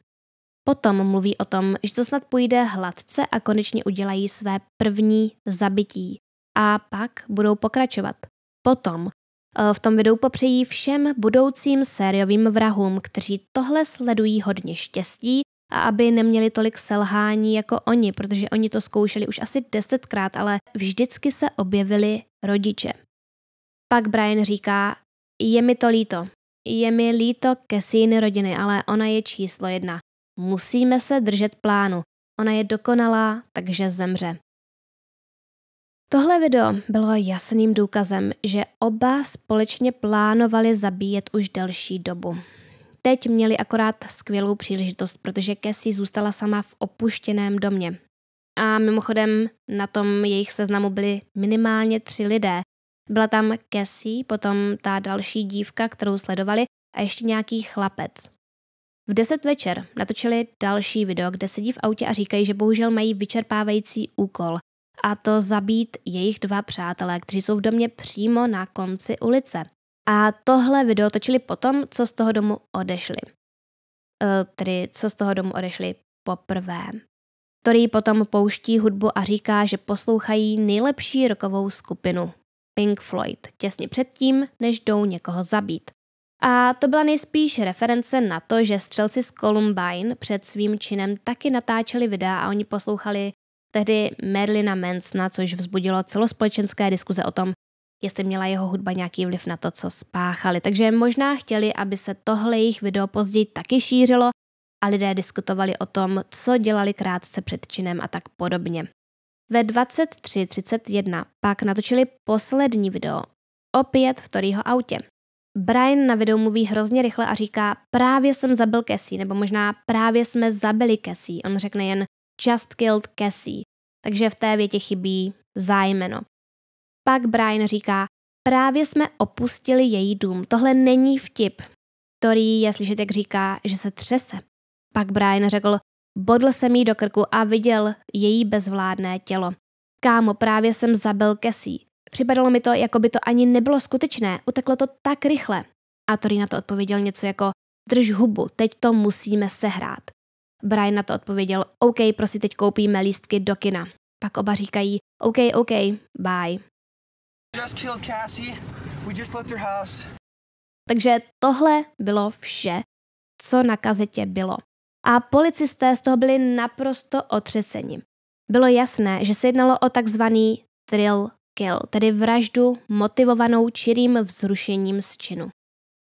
Potom mluví o tom, že to snad půjde hladce a konečně udělají své první zabití. A pak budou pokračovat. Potom Eh, v tom videu popřejí všem budoucím sériovým vrahům, kteří tohle sledují hodně štěstí a aby neměli tolik selhání jako oni, protože oni to zkoušeli už asi desetkrát, ale vždycky se objevili rodiče. Pak Brian říká, je mi to líto. Je mi líto Cassiny rodiny, ale ona je číslo jedna. Musíme se držet plánu. Ona je dokonalá, takže zemře. Tohle video bylo jasným důkazem, že oba společně plánovali zabíjet už delší dobu. Teď měli akorát skvělou příležitost, protože Cassie zůstala sama v opuštěném domě. A mimochodem na tom jejich seznamu byli minimálně tři lidé. Byla tam Cassie, potom ta další dívka, kterou sledovali, a ještě nějaký chlapec. V 10 večer natočili další video, kde sedí v autě a říkají, že bohužel mají vyčerpávající úkol a to zabít jejich dva přátelé, kteří jsou v domě přímo na konci ulice. A tohle video točili potom, co z toho domu odešli. E, tedy, co z toho domu odešli poprvé. Tori potom pouští hudbu a říká, že poslouchají nejlepší rokovou skupinu Pink Floyd těsně předtím, než jdou někoho zabít. A to byla nejspíš reference na to, že střelci z Columbine před svým činem taky natáčeli videa a oni poslouchali tehdy Merlina Mansona, což vzbudilo celospolečenské diskuze o tom, jestli měla jeho hudba nějaký vliv na to, co spáchali. Takže možná chtěli, aby se tohle jejich video později taky šířilo a lidé diskutovali o tom, co dělali krátce před činem a tak podobně. Ve 23.31 pak natočili poslední video, opět v Toryho autě. Brian na videu mluví hrozně rychle a říká, právě jsem zabil Cassie, nebo možná právě jsme zabili Cassie. On řekne jen, just killed Cassie, takže v té větě chybí zájmeno. Pak Brian říká, právě jsme opustili její dům, tohle není vtip. Tori je slyšet, jak říká, že se třese. Pak Brian řekl, bodl jsem jí do krku a viděl její bezvládné tělo. Kámo, právě jsem zabil Cassie. Připadalo mi to, jako by to ani nebylo skutečné, uteklo to tak rychle. A Tori na to odpověděl něco jako, drž hubu, teď to musíme sehrát. Brian na to odpověděl, OK, prosím, teď koupíme lístky do kina. Pak oba říkají, OK, OK, bye. Just Cassie. We just left her house. Takže tohle bylo vše, co na kazetě bylo. A policisté z toho byli naprosto otřeseni. Bylo jasné, že se jednalo o takzvaný thrill kill, tedy vraždu motivovanou čirým vzrušením z činu.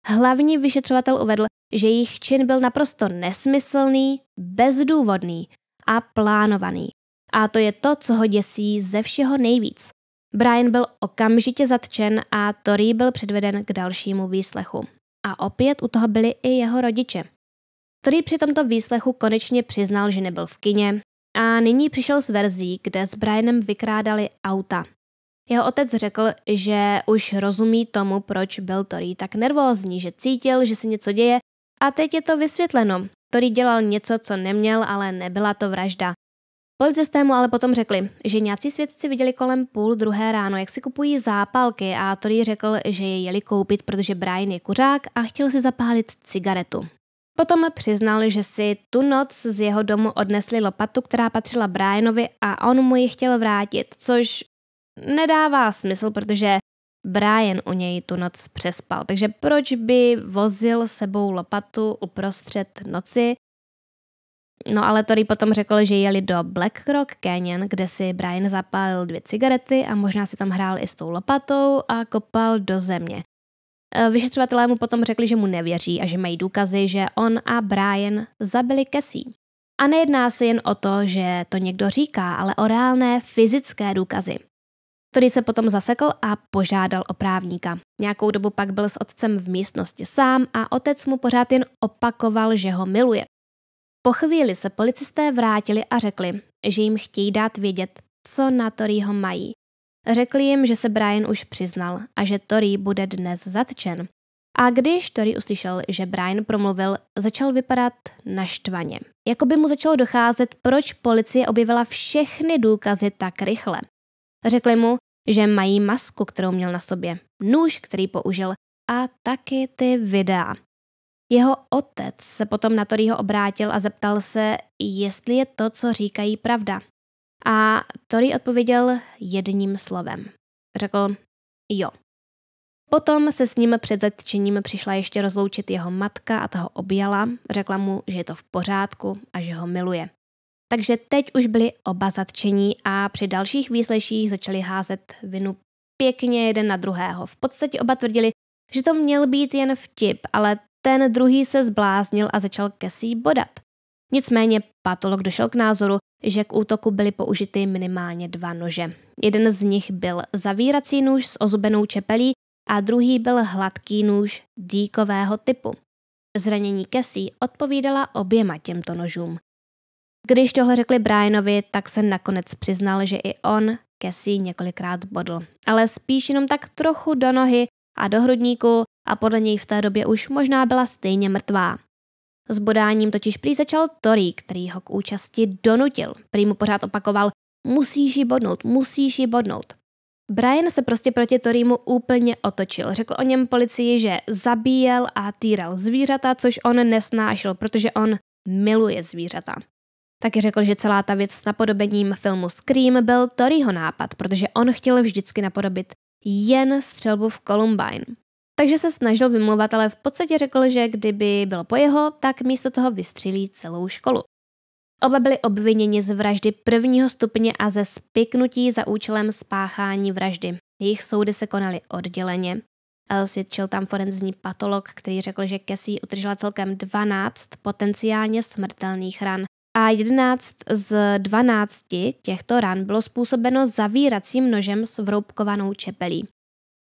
Hlavní vyšetřovatel uvedl, že jejich čin byl naprosto nesmyslný, bezdůvodný a plánovaný. A to je to, co ho děsí ze všeho nejvíc. Brian byl okamžitě zatčen a Tory byl předveden k dalšímu výslechu. A opět u toho byli i jeho rodiče. Tory při tomto výslechu konečně přiznal, že nebyl v kině a nyní přišel s verzí, kde s Brianem vykrádali auta. Jeho otec řekl, že už rozumí tomu, proč byl Tory tak nervózní, že cítil, že se něco děje a teď je to vysvětleno který dělal něco, co neměl, ale nebyla to vražda. Policisté mu ale potom řekli, že nějací svědci viděli kolem půl druhé ráno, jak si kupují zápalky a Tori řekl, že je jeli koupit, protože Brian je kuřák a chtěl si zapálit cigaretu. Potom přiznal, že si tu noc z jeho domu odnesli lopatu, která patřila Brianovi a on mu ji chtěl vrátit, což nedává smysl, protože Brian u něj tu noc přespal. Takže proč by vozil sebou lopatu uprostřed noci? No ale Tory potom řekl, že jeli do Black Rock Canyon, kde si Brian zapálil dvě cigarety a možná si tam hrál i s tou lopatou a kopal do země. E, vyšetřovatelé mu potom řekli, že mu nevěří a že mají důkazy, že on a Brian zabili Kesí. A nejedná se jen o to, že to někdo říká, ale o reálné fyzické důkazy který se potom zasekl a požádal o právníka. Nějakou dobu pak byl s otcem v místnosti sám a otec mu pořád jen opakoval, že ho miluje. Po chvíli se policisté vrátili a řekli, že jim chtějí dát vědět, co na Toryho mají. Řekli jim, že se Brian už přiznal a že Tory bude dnes zatčen. A když Tory uslyšel, že Brian promluvil, začal vypadat naštvaně. Jako by mu začalo docházet, proč policie objevila všechny důkazy tak rychle. Řekli mu, že mají masku, kterou měl na sobě, nůž, který použil a taky ty videa. Jeho otec se potom na Toryho obrátil a zeptal se, jestli je to, co říkají, pravda. A Tory odpověděl jedním slovem. Řekl jo. Potom se s ním před zatčením přišla ještě rozloučit jeho matka a toho objala, řekla mu, že je to v pořádku a že ho miluje. Takže teď už byli oba zatčení a při dalších výsleších začali házet vinu pěkně jeden na druhého. V podstatě oba tvrdili, že to měl být jen vtip, ale ten druhý se zbláznil a začal kesí bodat. Nicméně patolog došel k názoru, že k útoku byly použity minimálně dva nože. Jeden z nich byl zavírací nůž s ozubenou čepelí a druhý byl hladký nůž díkového typu. Zranění Kesí odpovídala oběma těmto nožům. Když tohle řekli Brianovi, tak se nakonec přiznal, že i on Cassie několikrát bodl. Ale spíš jenom tak trochu do nohy a do hrudníku a podle něj v té době už možná byla stejně mrtvá. S bodáním totiž prý začal Tori, který ho k účasti donutil. Prý mu pořád opakoval, musíš ji bodnout, musíš ji bodnout. Brian se prostě proti Torymu úplně otočil. Řekl o něm policii, že zabíjel a týral zvířata, což on nesnášel, protože on miluje zvířata. Taky řekl, že celá ta věc s napodobením filmu Scream byl Toryho nápad, protože on chtěl vždycky napodobit jen střelbu v Columbine. Takže se snažil vymluvat, ale v podstatě řekl, že kdyby byl po jeho, tak místo toho vystřelí celou školu. Oba byli obviněni z vraždy prvního stupně a ze spiknutí za účelem spáchání vraždy. Jejich soudy se konaly odděleně. Eh, svědčil tam forenzní patolog, který řekl, že Cassie utržela celkem 12 potenciálně smrtelných ran, a 11 z 12 těchto ran bylo způsobeno zavíracím nožem s vroubkovanou čepelí.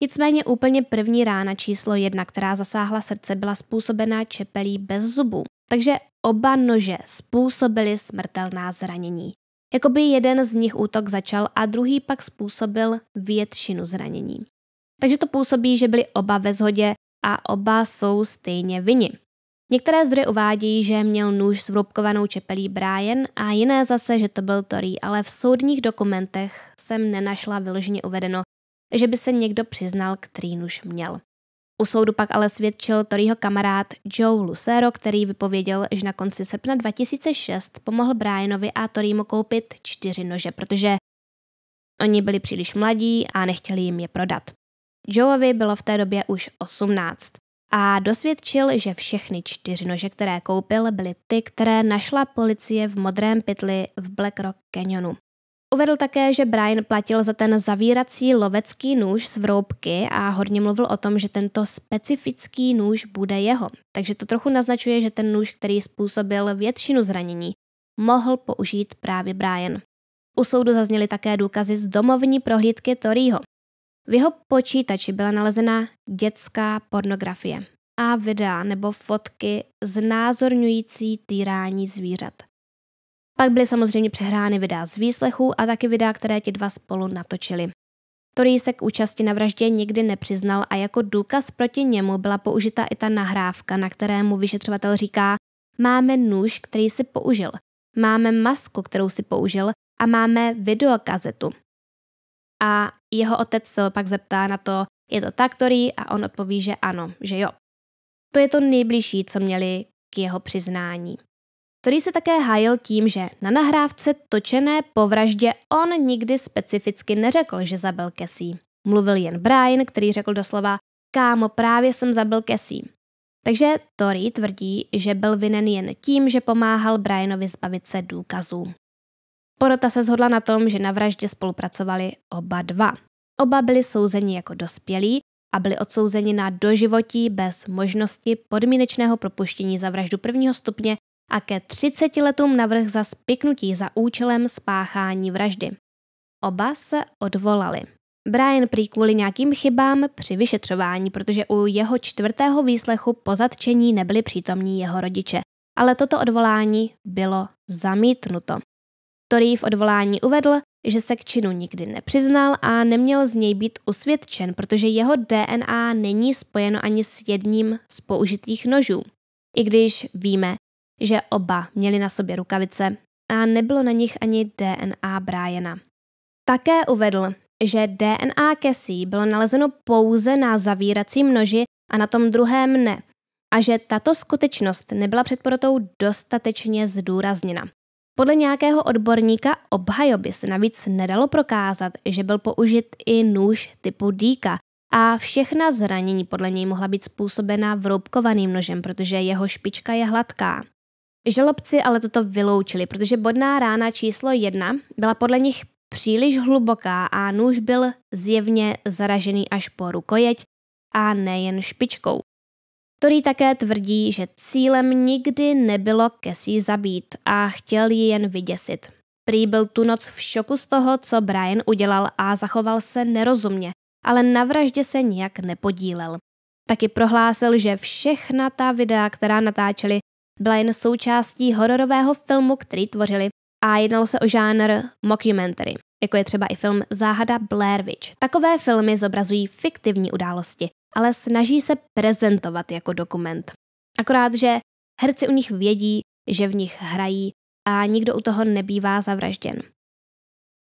Nicméně úplně první rána číslo jedna, která zasáhla srdce, byla způsobená čepelí bez zubů. Takže oba nože způsobily smrtelná zranění. Jakoby jeden z nich útok začal a druhý pak způsobil většinu zranění. Takže to působí, že byli oba ve shodě a oba jsou stejně vini. Některé zdroje uvádějí, že měl nůž s vrubkovanou čepelí Brian a jiné zase, že to byl Tory, ale v soudních dokumentech jsem nenašla vyloženě uvedeno, že by se někdo přiznal, který nůž měl. U soudu pak ale svědčil Toryho kamarád Joe Lucero, který vypověděl, že na konci srpna 2006 pomohl Brianovi a Torymu koupit čtyři nože, protože oni byli příliš mladí a nechtěli jim je prodat. Joeovi bylo v té době už 18 a dosvědčil, že všechny nože, které koupil, byly ty, které našla policie v modrém pytli v Black Rock Canyonu. Uvedl také, že Brian platil za ten zavírací lovecký nůž z vroubky a hodně mluvil o tom, že tento specifický nůž bude jeho. Takže to trochu naznačuje, že ten nůž, který způsobil většinu zranění, mohl použít právě Brian. U soudu zazněly také důkazy z domovní prohlídky Toryho. V jeho počítači byla nalezena dětská pornografie a videa nebo fotky znázorňující týrání zvířat. Pak byly samozřejmě přehrány videa z výslechu a taky videa, které ti dva spolu natočili. Tory se k účasti na vraždě nikdy nepřiznal a jako důkaz proti němu byla použita i ta nahrávka, na které mu vyšetřovatel říká, máme nůž, který si použil, máme masku, kterou si použil a máme videokazetu, a jeho otec se pak zeptá na to, je to tak, který? A on odpoví, že ano, že jo. To je to nejbližší, co měli k jeho přiznání. Tori se také hájil tím, že na nahrávce točené po vraždě on nikdy specificky neřekl, že zabil Kesí. Mluvil jen Brian, který řekl doslova, kámo, právě jsem zabil Kesí. Takže Tori tvrdí, že byl vinen jen tím, že pomáhal Brianovi zbavit se důkazů. Porota se shodla na tom, že na vraždě spolupracovali oba dva. Oba byli souzeni jako dospělí a byli odsouzeni na doživotí bez možnosti podmínečného propuštění za vraždu prvního stupně a ke 30 letům navrh za spiknutí za účelem spáchání vraždy. Oba se odvolali. Brian prý kvůli nějakým chybám při vyšetřování, protože u jeho čtvrtého výslechu po zatčení nebyli přítomní jeho rodiče. Ale toto odvolání bylo zamítnuto. Tory v odvolání uvedl, že se k činu nikdy nepřiznal a neměl z něj být usvědčen, protože jeho DNA není spojeno ani s jedním z použitých nožů. I když víme, že oba měli na sobě rukavice a nebylo na nich ani DNA Briana. Také uvedl, že DNA Cassie bylo nalezeno pouze na zavíracím noži a na tom druhém ne, a že tato skutečnost nebyla před porotou dostatečně zdůrazněna. Podle nějakého odborníka obhajoby se navíc nedalo prokázat, že byl použit i nůž typu dýka a všechna zranění podle něj mohla být způsobena vroubkovaným nožem, protože jeho špička je hladká. Žalobci ale toto vyloučili, protože bodná rána číslo jedna byla podle nich příliš hluboká a nůž byl zjevně zaražený až po rukojeť a nejen špičkou. Tori také tvrdí, že cílem nikdy nebylo Kesí zabít a chtěl ji jen vyděsit. Prý byl tu noc v šoku z toho, co Brian udělal a zachoval se nerozumně, ale na vraždě se nijak nepodílel. Taky prohlásil, že všechna ta videa, která natáčeli, byla jen součástí hororového filmu, který tvořili a jednalo se o žánr mockumentary, jako je třeba i film Záhada Blair Witch. Takové filmy zobrazují fiktivní události, ale snaží se prezentovat jako dokument. Akorát, že herci u nich vědí, že v nich hrají a nikdo u toho nebývá zavražděn.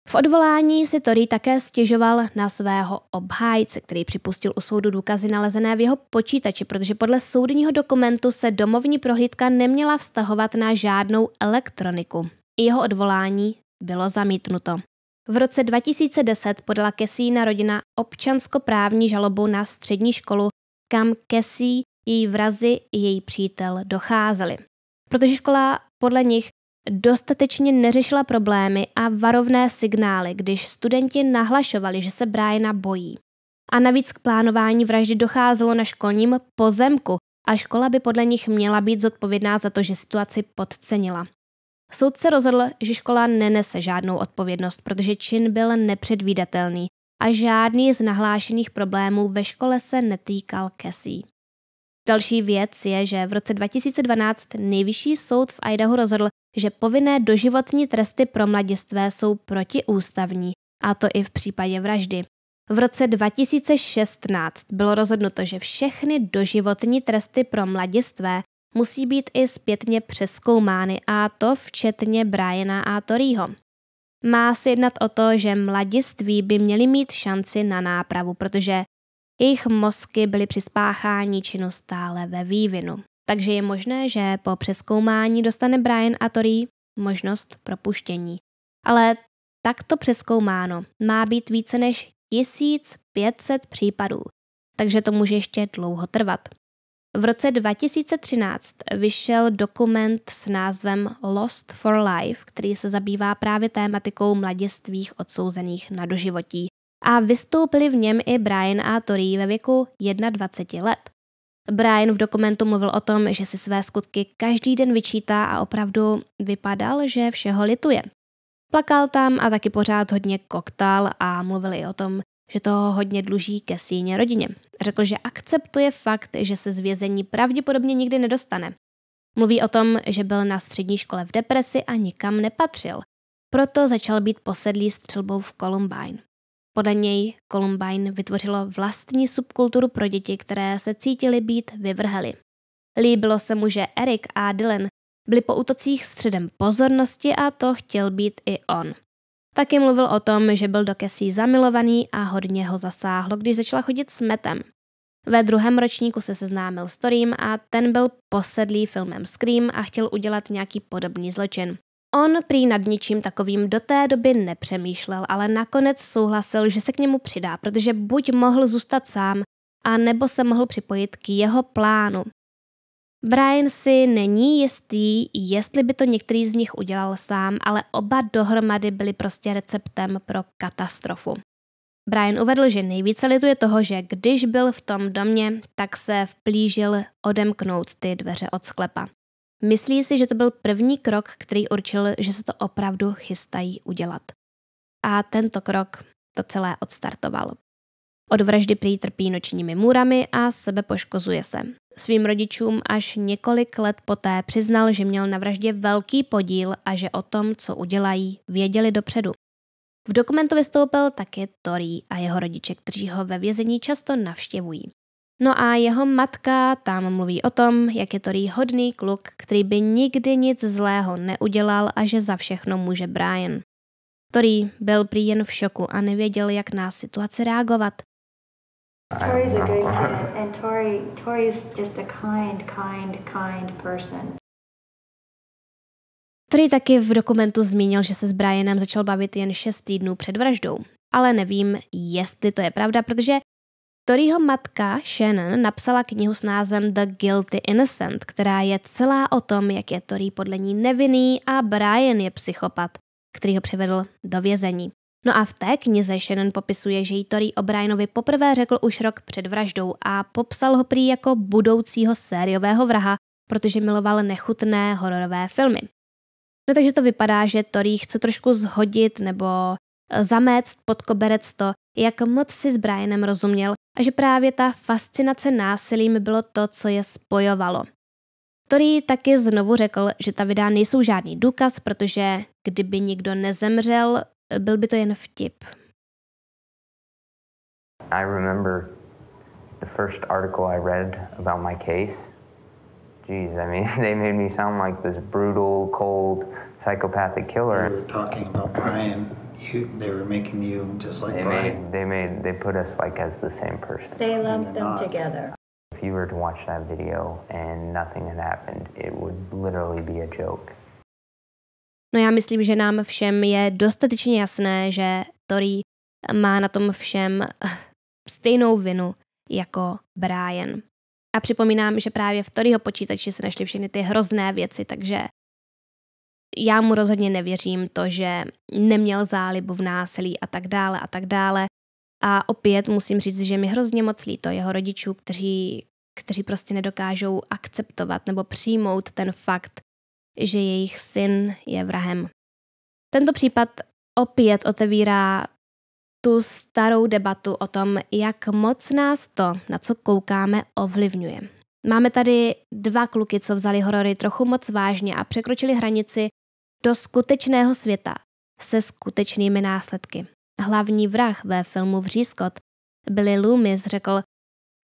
V odvolání si Tory také stěžoval na svého obhájce, který připustil u soudu důkazy nalezené v jeho počítači, protože podle soudního dokumentu se domovní prohlídka neměla vztahovat na žádnou elektroniku. I jeho odvolání bylo zamítnuto. V roce 2010 podala Kesína rodina občanskoprávní žalobu na střední školu, kam Kesí, její vrazy i její přítel docházeli. Protože škola podle nich dostatečně neřešila problémy a varovné signály, když studenti nahlašovali, že se Briana bojí. A navíc k plánování vraždy docházelo na školním pozemku a škola by podle nich měla být zodpovědná za to, že situaci podcenila. Soud se rozhodl, že škola nenese žádnou odpovědnost, protože čin byl nepředvídatelný a žádný z nahlášených problémů ve škole se netýkal Kesí. Další věc je, že v roce 2012 nejvyšší soud v Idahu rozhodl, že povinné doživotní tresty pro mladistvé jsou protiústavní, a to i v případě vraždy. V roce 2016 bylo rozhodnuto, že všechny doživotní tresty pro mladistvé musí být i zpětně přeskoumány a to včetně Briana a Toryho. Má se jednat o to, že mladiství by měli mít šanci na nápravu, protože jejich mozky byly při spáchání činu stále ve vývinu. Takže je možné, že po přeskoumání dostane Brian a Tory možnost propuštění. Ale takto přeskoumáno má být více než 1500 případů, takže to může ještě dlouho trvat. V roce 2013 vyšel dokument s názvem Lost for Life, který se zabývá právě tématikou mladistvých odsouzených na doživotí. A vystoupili v něm i Brian a Tori ve věku 21 let. Brian v dokumentu mluvil o tom, že si své skutky každý den vyčítá a opravdu vypadal, že všeho lituje. Plakal tam a taky pořád hodně koktal a mluvili i o tom, že toho hodně dluží ke síně rodině. Řekl, že akceptuje fakt, že se z vězení pravděpodobně nikdy nedostane. Mluví o tom, že byl na střední škole v depresi a nikam nepatřil. Proto začal být posedlý střelbou v Columbine. Podle něj Columbine vytvořilo vlastní subkulturu pro děti, které se cítily být vyvrhely. Líbilo se mu, že Eric a Dylan byli po útocích středem pozornosti a to chtěl být i on. Taky mluvil o tom, že byl do Kesí zamilovaný a hodně ho zasáhlo, když začala chodit s Metem. Ve druhém ročníku se seznámil s Torím a ten byl posedlý filmem Scream a chtěl udělat nějaký podobný zločin. On prý nad ničím takovým do té doby nepřemýšlel, ale nakonec souhlasil, že se k němu přidá, protože buď mohl zůstat sám, a nebo se mohl připojit k jeho plánu. Brian si není jistý, jestli by to některý z nich udělal sám, ale oba dohromady byli prostě receptem pro katastrofu. Brian uvedl, že nejvíce lituje toho, že když byl v tom domě, tak se vplížil odemknout ty dveře od sklepa. Myslí si, že to byl první krok, který určil, že se to opravdu chystají udělat. A tento krok to celé odstartoval. Od vraždy prý trpí nočními můrami a sebe poškozuje se. Svým rodičům až několik let poté přiznal, že měl na vraždě velký podíl a že o tom, co udělají, věděli dopředu. V dokumentu vystoupil taky Tori a jeho rodiče, kteří ho ve vězení často navštěvují. No a jeho matka tam mluví o tom, jak je Tori hodný kluk, který by nikdy nic zlého neudělal a že za všechno může Brian. Tori byl prý jen v šoku a nevěděl, jak na situaci reagovat. Tori's a good kid, and Tori, Tori's just a kind, kind, kind person. Tori taky v dokumentu zmínil, že se s Brianem začal bavit jen 6 týdnů před vraždou. Ale nevím, jestli to je pravda, protože Toryho matka Shannon napsala knihu s názvem The Guilty Innocent, která je celá o tom, jak je Tory podle ní nevinný a Brian je psychopat, který ho přivedl do vězení. No a v té knize Shannon popisuje, že jí Tori O'Brienovi poprvé řekl už rok před vraždou a popsal ho prý jako budoucího sériového vraha, protože miloval nechutné hororové filmy. No takže to vypadá, že Tori chce trošku zhodit nebo eh, zaméct pod koberec to, jak moc si s Brianem rozuměl a že právě ta fascinace násilím bylo to, co je spojovalo. Tori taky znovu řekl, že ta videa nejsou žádný důkaz, protože kdyby nikdo nezemřel, byl by to jen vtip. I remember the first article I read about my case. Jeez, I mean, they made me sound like this brutal, cold, psychopathic killer. They were talking about Brian. You, they were making you just like they Brian. Made, they made, they put us like as the same person. They lumped them not. together. If you were to watch that video and nothing had happened, it would literally be a joke. No já myslím, že nám všem je dostatečně jasné, že Tori má na tom všem stejnou vinu jako Brian. A připomínám, že právě v Toryho počítači se našly všechny ty hrozné věci, takže já mu rozhodně nevěřím to, že neměl zálibu v násilí a tak dále a tak dále. A opět musím říct, že mi hrozně moc líto jeho rodičů, kteří, kteří prostě nedokážou akceptovat nebo přijmout ten fakt, že jejich syn je vrahem. Tento případ opět otevírá tu starou debatu o tom, jak moc nás to, na co koukáme, ovlivňuje. Máme tady dva kluky, co vzali horory trochu moc vážně a překročili hranici do skutečného světa se skutečnými následky. Hlavní vrah ve filmu Vřískot, Billy Loomis, řekl,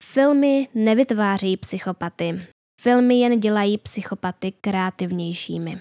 filmy nevytváří psychopaty, Filmy jen dělají psychopaty kreativnějšími.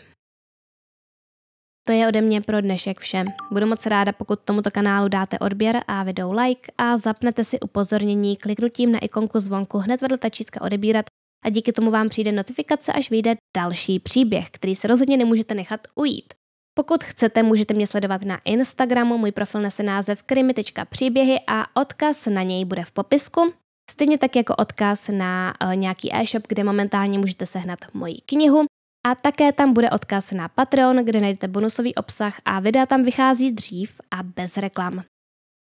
To je ode mě pro dnešek vše. Budu moc ráda, pokud tomuto kanálu dáte odběr a video like a zapnete si upozornění kliknutím na ikonku zvonku hned vedle tačítka odebírat a díky tomu vám přijde notifikace, až vyjde další příběh, který se rozhodně nemůžete nechat ujít. Pokud chcete, můžete mě sledovat na Instagramu, můj profil nese název krimi.příběhy a odkaz na něj bude v popisku. Stejně tak jako odkaz na eh, nějaký e-shop, kde momentálně můžete sehnat moji knihu. A také tam bude odkaz na Patreon, kde najdete bonusový obsah a videa tam vychází dřív a bez reklam.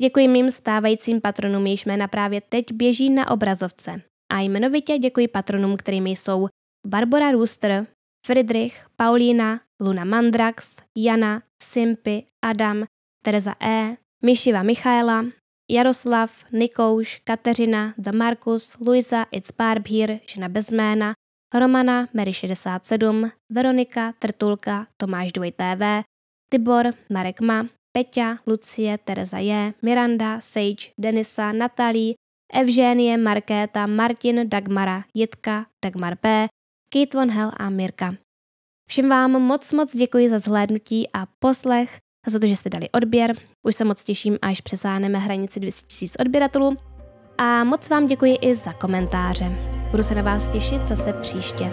Děkuji mým stávajícím patronům, jejichž jména právě teď běží na obrazovce. A jmenovitě děkuji patronům, kterými jsou Barbara Rooster, Friedrich, Paulína, Luna Mandrax, Jana, Simpy, Adam, Tereza E., Mišiva Michaela, Jaroslav, Nikouš, Kateřina, Damarkus, Luisa, It's Barbír, žena bez jména, Romana, Mary 67, Veronika, Trtulka, Tomáš 2 TV, Tibor, Marek Ma, Peťa, Lucie, Tereza J, Miranda, Sage, Denisa, Natalí, Evženie, Markéta, Martin, Dagmara, Jitka, Dagmar P, Kate Von Hell a Mirka. Všem vám moc moc děkuji za zhlédnutí a poslech a za to, že jste dali odběr. Už se moc těším, až přesáhneme hranici 200 000 odběratelů. A moc vám děkuji i za komentáře. Budu se na vás těšit zase příště.